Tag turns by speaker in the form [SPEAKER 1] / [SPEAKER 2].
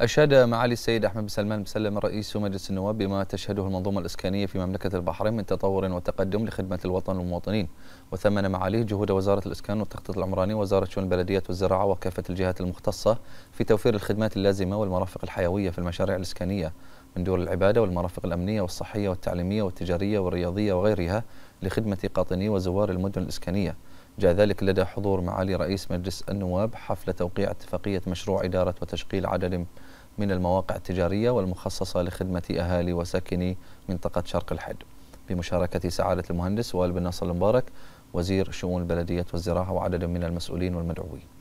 [SPEAKER 1] أشاد معالي السيد أحمد بن سلمان بن سلم رئيس مجلس النواب بما تشهده المنظومة الإسكانية في مملكة البحرين من تطور وتقدم لخدمة الوطن والمواطنين وثمن معاليه جهود وزارة الإسكان والتخطيط العمراني وزارة شؤون البلديات والزراعة وكافة الجهات المختصة في توفير الخدمات اللازمة والمرافق الحيوية في المشاريع الإسكانية من دور العبادة والمرافق الأمنية والصحية والتعليمية والتجارية والرياضية وغيرها لخدمة قاطني وزوار المدن الإسكانية جاء ذلك لدى حضور معالي رئيس مجلس النواب حفل توقيع اتفاقية مشروع إدارة وتشغيل عدد من المواقع التجارية والمخصصة لخدمة أهالي وساكني منطقة شرق الحد بمشاركة سعادة المهندس وائل بن ناصر المبارك وزير شؤون البلدية والزراعة وعدد من المسؤولين والمدعوين